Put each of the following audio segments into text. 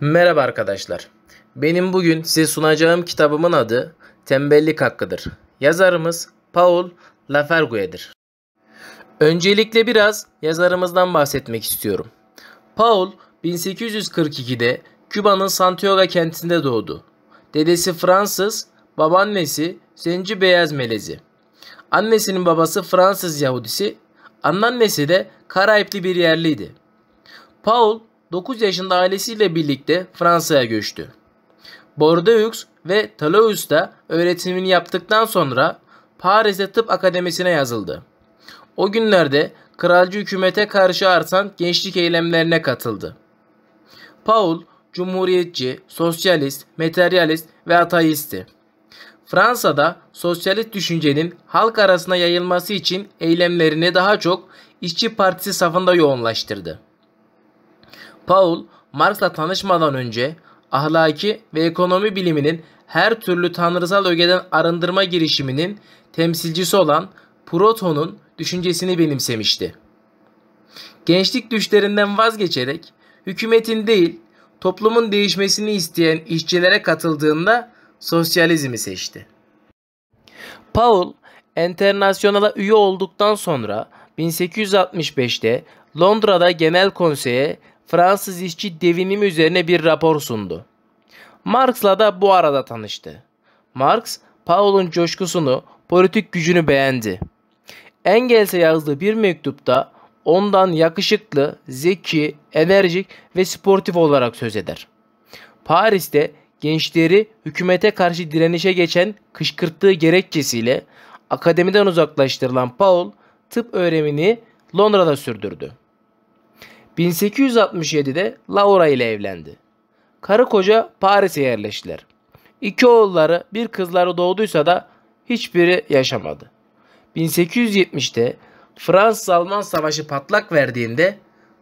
Merhaba arkadaşlar. Benim bugün size sunacağım kitabımın adı Tembellik Hakkıdır. Yazarımız Paul Lafargue'dir. Öncelikle biraz yazarımızdan bahsetmek istiyorum. Paul 1842'de Küba'nın Santiago kentinde doğdu. Dedesi Fransız, babaannesi Zenci Beyaz Melezi. Annesinin babası Fransız Yahudisi, anneannesi de Karayipli bir yerliydi. Paul 9 yaşında ailesiyle birlikte Fransa'ya göçtü. Bordeaux ve Toulouse'da öğretimini yaptıktan sonra Paris'te tıp akademisine yazıldı. O günlerde kralcı hükümete karşı artan gençlik eylemlerine katıldı. Paul, cumhuriyetçi, sosyalist, materyalist ve ateisti. Fransa'da sosyalist düşüncenin halk arasına yayılması için eylemlerini daha çok işçi partisi safında yoğunlaştırdı. Paul, Marx'la tanışmadan önce ahlaki ve ekonomi biliminin her türlü tanrısal ögeden arındırma girişiminin temsilcisi olan Proton'un düşüncesini benimsemişti. Gençlik düşlerinden vazgeçerek hükümetin değil toplumun değişmesini isteyen işçilere katıldığında sosyalizmi seçti. Paul, Enternasyonal'a üye olduktan sonra 1865'te Londra'da Genel Konsey'e Fransız işçi Devinim üzerine bir rapor sundu. Marx'la da bu arada tanıştı. Marx, Paul'un coşkusunu, politik gücünü beğendi. Engels'e yazdığı bir mektupta ondan yakışıklı, zeki, enerjik ve sportif olarak söz eder. Paris'te gençleri hükümete karşı direnişe geçen kışkırttığı gerekçesiyle akademiden uzaklaştırılan Paul tıp öğrenimini Londra'da sürdürdü. 1867'de Laura ile evlendi. Karı koca Paris'e yerleştiler. İki oğulları bir kızları doğduysa da hiçbiri yaşamadı. 1870'te Fransız-Alman savaşı patlak verdiğinde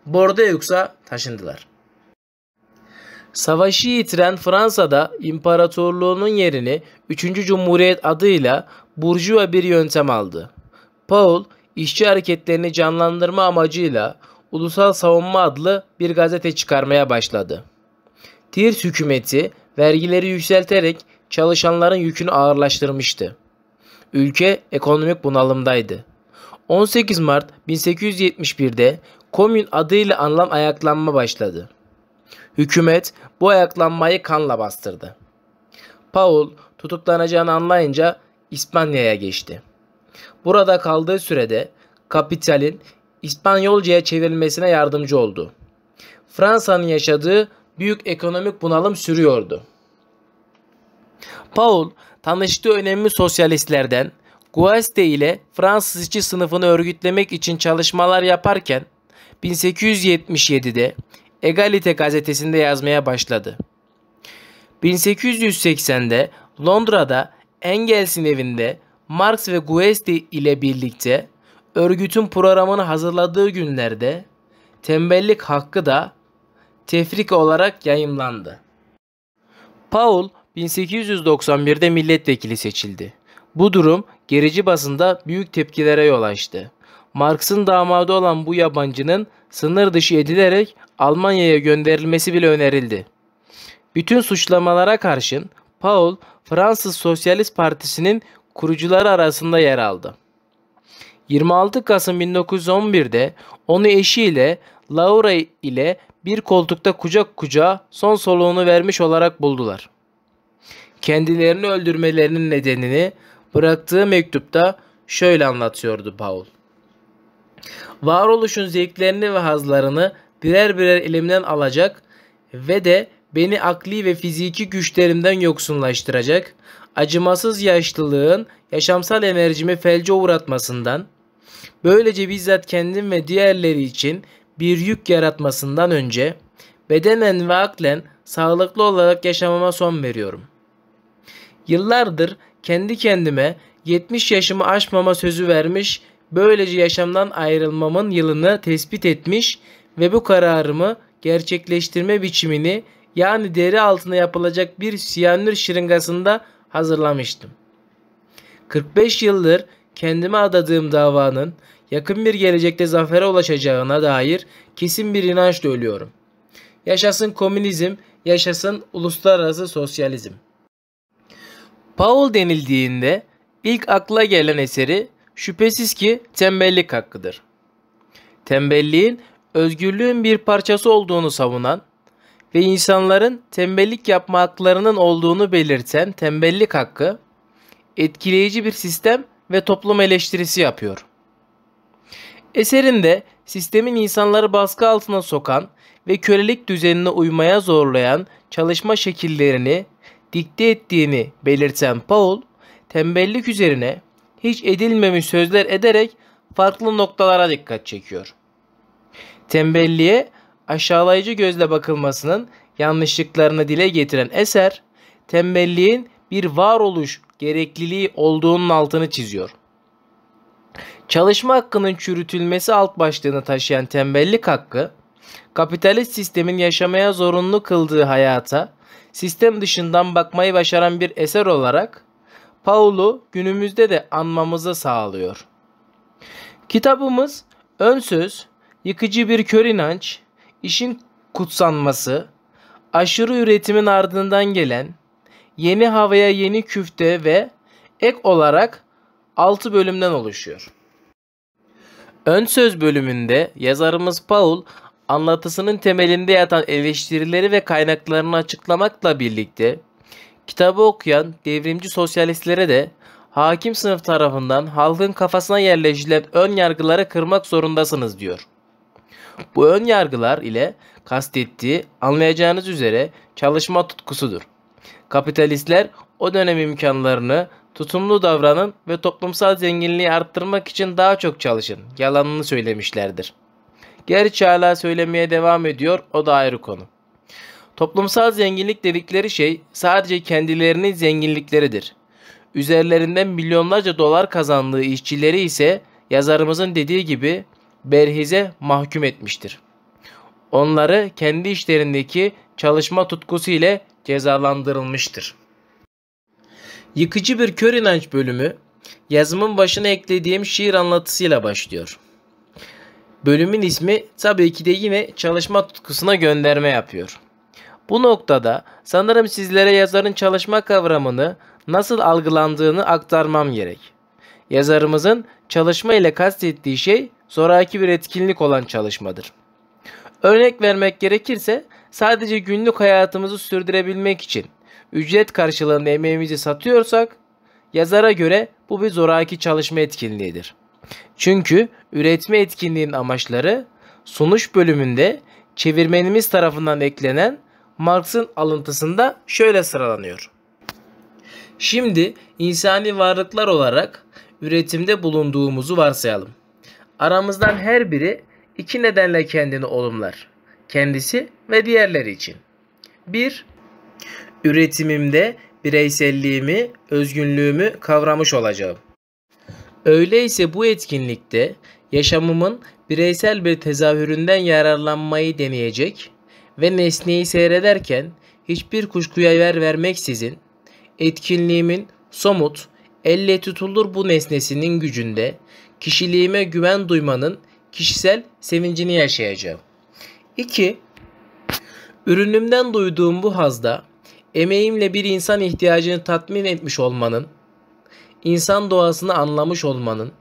Bordeaux'a taşındılar. Savaşı yitiren Fransa'da imparatorluğunun yerini 3. Cumhuriyet adıyla burjuva bir yöntem aldı. Paul, işçi hareketlerini canlandırma amacıyla Ulusal Savunma adlı bir gazete çıkarmaya başladı. Tirs hükümeti vergileri yükselterek çalışanların yükünü ağırlaştırmıştı. Ülke ekonomik bunalımdaydı. 18 Mart 1871'de komün adıyla anlam ayaklanma başladı. Hükümet bu ayaklanmayı kanla bastırdı. Paul tutuklanacağını anlayınca İspanya'ya geçti. Burada kaldığı sürede kapitalin İspanyolcaya çevrilmesine yardımcı oldu. Fransa'nın yaşadığı büyük ekonomik bunalım sürüyordu. Paul tanıştığı önemli sosyalistlerden Guaste ile Fransız işçi sınıfını örgütlemek için çalışmalar yaparken 1877'de Egalite gazetesinde yazmaya başladı. 1880'de Londra'da Engels'in evinde Marx ve Guaste ile birlikte örgütün programını hazırladığı günlerde tembellik hakkı da tefrik olarak yayımlandı. Paul 1891'de milletvekili seçildi. Bu durum gerici basında büyük tepkilere yol açtı. Marx'ın damadı olan bu yabancının sınır dışı edilerek Almanya'ya gönderilmesi bile önerildi. Bütün suçlamalara karşın Paul Fransız Sosyalist Partisi'nin kurucuları arasında yer aldı. 26 Kasım 1911'de onu eşiyle Laura ile bir koltukta kucak kucağa son soluğunu vermiş olarak buldular. Kendilerini öldürmelerinin nedenini bıraktığı mektupta şöyle anlatıyordu Paul. Varoluşun zevklerini ve hazlarını birer birer elimden alacak ve de beni akli ve fiziki güçlerimden yoksunlaştıracak, acımasız yaşlılığın yaşamsal enerjimi felce uğratmasından, Böylece bizzat kendim ve diğerleri için bir yük yaratmasından önce bedenen ve aklen sağlıklı olarak yaşamama son veriyorum. Yıllardır kendi kendime 70 yaşımı aşmama sözü vermiş, böylece yaşamdan ayrılmamın yılını tespit etmiş ve bu kararımı gerçekleştirme biçimini yani deri altına yapılacak bir siyanür şırıngasında hazırlamıştım. 45 yıldır kendime adadığım davanın yakın bir gelecekte zafere ulaşacağına dair kesin bir inanç dölüyorum. Yaşasın komünizm, yaşasın uluslararası sosyalizm. Paul denildiğinde ilk akla gelen eseri şüphesiz ki tembellik hakkıdır. Tembelliğin özgürlüğün bir parçası olduğunu savunan ve insanların tembellik yapma haklarının olduğunu belirten tembellik hakkı etkileyici bir sistem ve toplum eleştirisi yapıyor. Eserinde sistemin insanları baskı altına sokan ve kölelik düzenine uymaya zorlayan çalışma şekillerini dikte ettiğini belirten Paul, tembellik üzerine hiç edilmemiş sözler ederek farklı noktalara dikkat çekiyor. Tembelliğe aşağılayıcı gözle bakılmasının yanlışlıklarını dile getiren eser, tembelliğin bir varoluş gerekliliği olduğunun altını çiziyor. Çalışma hakkının çürütülmesi alt başlığını taşıyan tembellik hakkı, kapitalist sistemin yaşamaya zorunlu kıldığı hayata sistem dışından bakmayı başaran bir eser olarak Paul'u günümüzde de anmamızı sağlıyor. Kitabımız ön söz, yıkıcı bir kör inanç, işin kutsanması, aşırı üretimin ardından gelen yeni havaya yeni küfte ve ek olarak 6 bölümden oluşuyor. Ön söz bölümünde yazarımız Paul anlatısının temelinde yatan eleştirileri ve kaynaklarını açıklamakla birlikte kitabı okuyan devrimci sosyalistlere de hakim sınıf tarafından halkın kafasına yerleştirilen ön yargıları kırmak zorundasınız diyor. Bu ön yargılar ile kastettiği anlayacağınız üzere çalışma tutkusudur. Kapitalistler o dönem imkanlarını tutumlu davranın ve toplumsal zenginliği arttırmak için daha çok çalışın yalanını söylemişlerdir. Gerçi hala söylemeye devam ediyor o da ayrı konu. Toplumsal zenginlik dedikleri şey sadece kendilerinin zenginlikleridir. Üzerlerinden milyonlarca dolar kazandığı işçileri ise yazarımızın dediği gibi berhize mahkum etmiştir. Onları kendi işlerindeki çalışma tutkusu ile cezalandırılmıştır. Yıkıcı bir kör inanç bölümü yazımın başına eklediğim şiir anlatısıyla başlıyor. Bölümün ismi tabii ki de yine çalışma tutkusuna gönderme yapıyor. Bu noktada sanırım sizlere yazarın çalışma kavramını nasıl algılandığını aktarmam gerek. Yazarımızın çalışma ile kastettiği şey zoraki bir etkinlik olan çalışmadır. Örnek vermek gerekirse sadece günlük hayatımızı sürdürebilmek için ücret karşılığında emeğimizi satıyorsak yazara göre bu bir zoraki çalışma etkinliğidir. Çünkü üretme etkinliğinin amaçları sonuç bölümünde çevirmenimiz tarafından eklenen Marx'ın alıntısında şöyle sıralanıyor. Şimdi insani varlıklar olarak üretimde bulunduğumuzu varsayalım. Aramızdan her biri iki nedenle kendini olumlar kendisi ve diğerleri için. 1. Üretimimde bireyselliğimi, özgünlüğümü kavramış olacağım. Öyleyse bu etkinlikte yaşamımın bireysel bir tezahüründen yararlanmayı deneyecek ve nesneyi seyrederken hiçbir kuşkuya yer vermeksizin etkinliğimin somut, elle tutulur bu nesnesinin gücünde kişiliğime güven duymanın kişisel sevincini yaşayacağım. 2. Ürünümden duyduğum bu hazda emeğimle bir insan ihtiyacını tatmin etmiş olmanın, insan doğasını anlamış olmanın,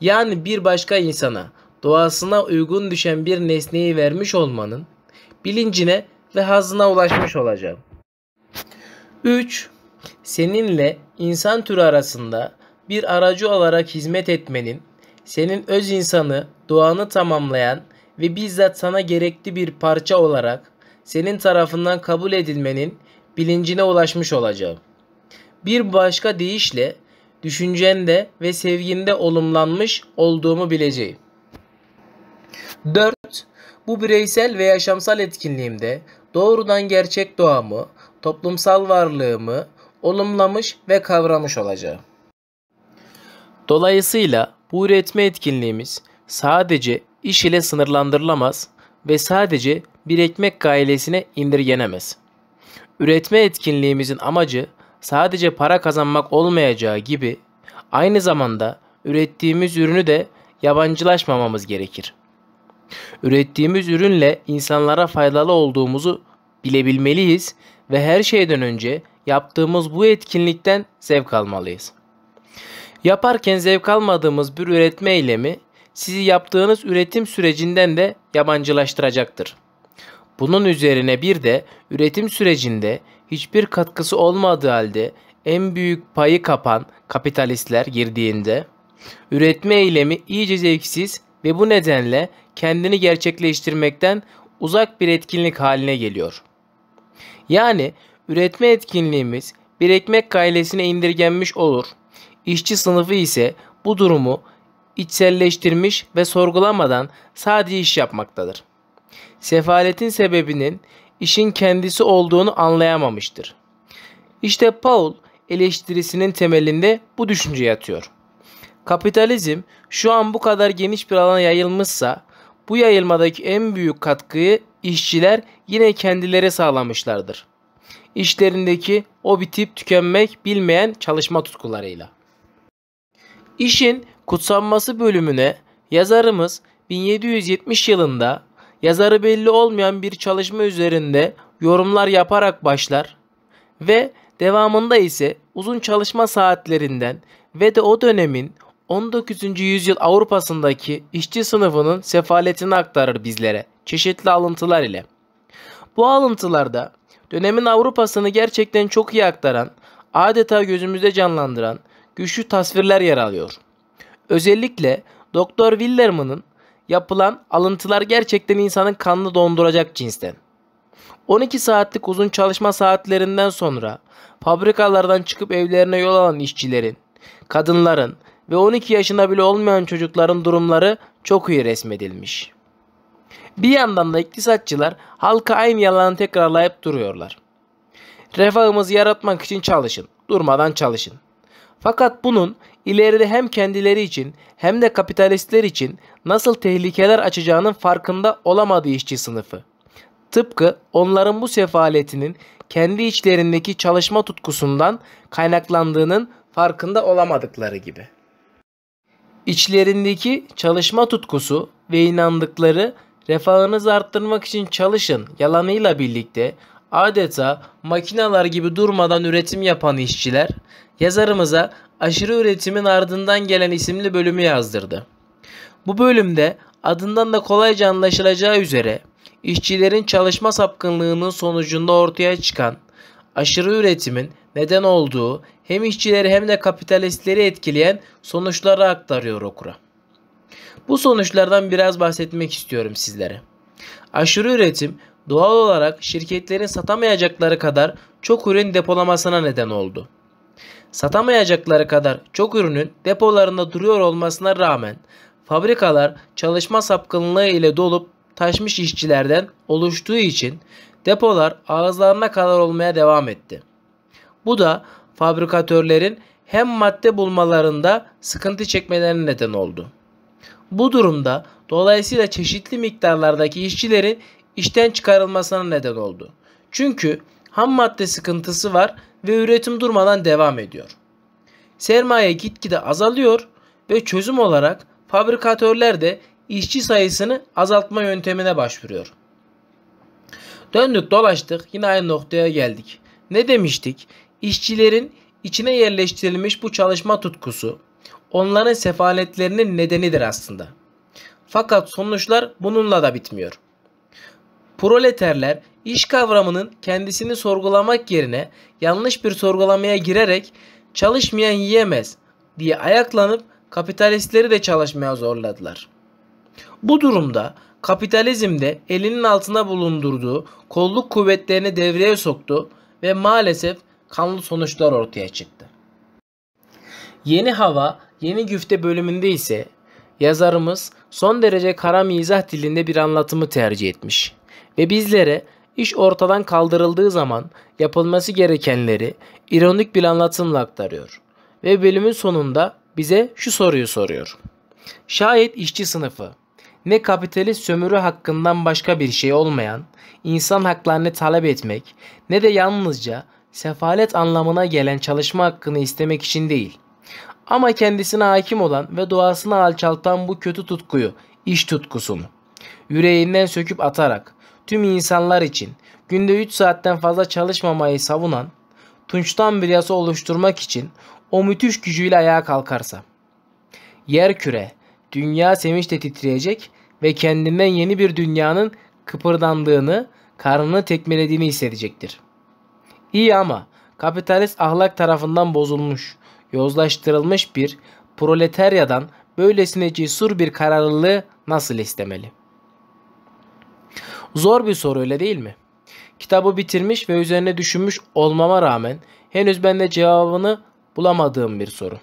yani bir başka insana doğasına uygun düşen bir nesneyi vermiş olmanın bilincine ve hazına ulaşmış olacağım. 3. Seninle insan türü arasında bir aracı olarak hizmet etmenin, senin öz insanı, doğanı tamamlayan ve bizzat sana gerekli bir parça olarak senin tarafından kabul edilmenin bilincine ulaşmış olacağım. Bir başka deyişle düşüncende ve sevginde olumlanmış olduğumu bileceğim. 4. Bu bireysel ve yaşamsal etkinliğimde doğrudan gerçek doğamı, toplumsal varlığımı olumlamış ve kavramış olacağım. Dolayısıyla bu üretme etkinliğimiz sadece iş ile sınırlandırılamaz ve sadece bir ekmek gailesine indirgenemez. Üretme etkinliğimizin amacı sadece para kazanmak olmayacağı gibi aynı zamanda ürettiğimiz ürünü de yabancılaşmamamız gerekir. Ürettiğimiz ürünle insanlara faydalı olduğumuzu bilebilmeliyiz ve her şeyden önce yaptığımız bu etkinlikten zevk almalıyız. Yaparken zevk almadığımız bir üretme eylemi sizi yaptığınız üretim sürecinden de yabancılaştıracaktır. Bunun üzerine bir de üretim sürecinde hiçbir katkısı olmadığı halde en büyük payı kapan kapitalistler girdiğinde üretme eylemi iyice zevksiz ve bu nedenle kendini gerçekleştirmekten uzak bir etkinlik haline geliyor. Yani üretme etkinliğimiz bir ekmek kailesine indirgenmiş olur. İşçi sınıfı ise bu durumu içselleştirmiş ve sorgulamadan sadece iş yapmaktadır. Sefaletin sebebinin işin kendisi olduğunu anlayamamıştır. İşte Paul eleştirisinin temelinde bu düşünce yatıyor. Kapitalizm şu an bu kadar geniş bir alana yayılmışsa bu yayılmadaki en büyük katkıyı işçiler yine kendileri sağlamışlardır. İşlerindeki o bitip tükenmek bilmeyen çalışma tutkularıyla. İşin kutsanması bölümüne yazarımız 1770 yılında yazarı belli olmayan bir çalışma üzerinde yorumlar yaparak başlar ve devamında ise uzun çalışma saatlerinden ve de o dönemin 19. yüzyıl Avrupa'sındaki işçi sınıfının sefaletini aktarır bizlere çeşitli alıntılar ile. Bu alıntılarda dönemin Avrupa'sını gerçekten çok iyi aktaran, adeta gözümüzde canlandıran güçlü tasvirler yer alıyor. Özellikle Doktor Willerman'ın yapılan alıntılar gerçekten insanın kanını donduracak cinsten. 12 saatlik uzun çalışma saatlerinden sonra fabrikalardan çıkıp evlerine yol alan işçilerin, kadınların ve 12 yaşında bile olmayan çocukların durumları çok iyi resmedilmiş. Bir yandan da iktisatçılar halka aynı yalanı tekrarlayıp duruyorlar. Refahımızı yaratmak için çalışın, durmadan çalışın. Fakat bunun ileride hem kendileri için hem de kapitalistler için nasıl tehlikeler açacağının farkında olamadığı işçi sınıfı. Tıpkı onların bu sefaletinin kendi içlerindeki çalışma tutkusundan kaynaklandığının farkında olamadıkları gibi. İçlerindeki çalışma tutkusu ve inandıkları refahınızı arttırmak için çalışın yalanıyla birlikte adeta makinalar gibi durmadan üretim yapan işçiler yazarımıza aşırı üretimin ardından gelen isimli bölümü yazdırdı. Bu bölümde adından da kolayca anlaşılacağı üzere işçilerin çalışma sapkınlığının sonucunda ortaya çıkan aşırı üretimin neden olduğu hem işçileri hem de kapitalistleri etkileyen sonuçları aktarıyor okura. Bu sonuçlardan biraz bahsetmek istiyorum sizlere. Aşırı üretim doğal olarak şirketlerin satamayacakları kadar çok ürün depolamasına neden oldu. Satamayacakları kadar çok ürünün depolarında duruyor olmasına rağmen fabrikalar çalışma sapkınlığı ile dolup taşmış işçilerden oluştuğu için depolar ağızlarına kadar olmaya devam etti. Bu da fabrikatörlerin hem madde bulmalarında sıkıntı çekmelerine neden oldu. Bu durumda dolayısıyla çeşitli miktarlardaki işçilerin işten çıkarılmasına neden oldu. Çünkü ham madde sıkıntısı var ve üretim durmadan devam ediyor. Sermaye gitgide azalıyor ve çözüm olarak fabrikatörler de işçi sayısını azaltma yöntemine başvuruyor. Döndük dolaştık yine aynı noktaya geldik. Ne demiştik? İşçilerin içine yerleştirilmiş bu çalışma tutkusu onların sefaletlerinin nedenidir aslında. Fakat sonuçlar bununla da bitmiyor proleterler iş kavramının kendisini sorgulamak yerine yanlış bir sorgulamaya girerek çalışmayan yiyemez diye ayaklanıp kapitalistleri de çalışmaya zorladılar. Bu durumda kapitalizmde elinin altına bulundurduğu kolluk kuvvetlerini devreye soktu ve maalesef kanlı sonuçlar ortaya çıktı. Yeni Hava, Yeni Güfte bölümünde ise yazarımız son derece kara mizah dilinde bir anlatımı tercih etmiş ve bizlere iş ortadan kaldırıldığı zaman yapılması gerekenleri ironik bir anlatımla aktarıyor. Ve bölümün sonunda bize şu soruyu soruyor. Şayet işçi sınıfı ne kapitalist sömürü hakkından başka bir şey olmayan, insan haklarını talep etmek ne de yalnızca sefalet anlamına gelen çalışma hakkını istemek için değil. Ama kendisine hakim olan ve doğasını alçaltan bu kötü tutkuyu, iş tutkusunu, yüreğinden söküp atarak tüm insanlar için günde 3 saatten fazla çalışmamayı savunan Tunç'tan bir yasa oluşturmak için o müthiş gücüyle ayağa kalkarsa. Yer küre, dünya sevinçle titreyecek ve kendinden yeni bir dünyanın kıpırdandığını, karnını tekmelediğini hissedecektir. İyi ama kapitalist ahlak tarafından bozulmuş, yozlaştırılmış bir proletaryadan böylesine cesur bir kararlılığı nasıl istemeli?'' Zor bir soru öyle değil mi? Kitabı bitirmiş ve üzerine düşünmüş olmama rağmen henüz bende cevabını bulamadığım bir soru.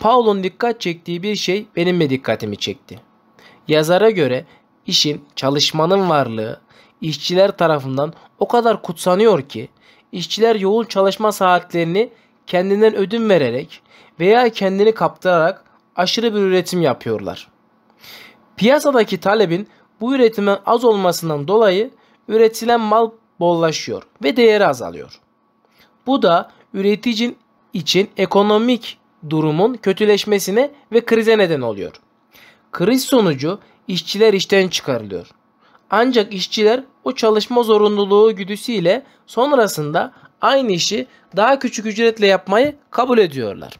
Paul'un dikkat çektiği bir şey benim de dikkatimi çekti. Yazara göre işin, çalışmanın varlığı işçiler tarafından o kadar kutsanıyor ki işçiler yoğun çalışma saatlerini kendinden ödün vererek veya kendini kaptırarak aşırı bir üretim yapıyorlar. Piyasadaki talebin bu üretimin az olmasından dolayı üretilen mal bollaşıyor ve değeri azalıyor. Bu da üreticinin için ekonomik durumun kötüleşmesine ve krize neden oluyor. Kriz sonucu işçiler işten çıkarılıyor. Ancak işçiler o çalışma zorunluluğu güdüsüyle sonrasında aynı işi daha küçük ücretle yapmayı kabul ediyorlar.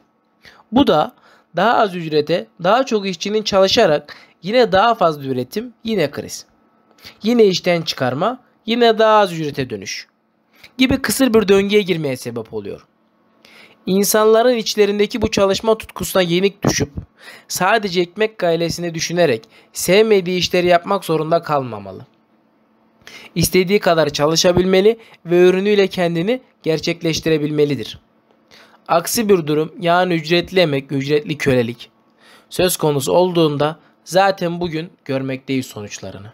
Bu da daha az ücrete daha çok işçinin çalışarak Yine daha fazla üretim, yine kriz. Yine işten çıkarma, yine daha az ücrete dönüş. Gibi kısır bir döngüye girmeye sebep oluyor. İnsanların içlerindeki bu çalışma tutkusuna yenik düşüp sadece ekmek gailesini düşünerek sevmediği işleri yapmak zorunda kalmamalı. İstediği kadar çalışabilmeli ve ürünüyle kendini gerçekleştirebilmelidir. Aksi bir durum yani ücretli emek, ücretli kölelik söz konusu olduğunda Zaten bugün görmekteyiz sonuçlarını.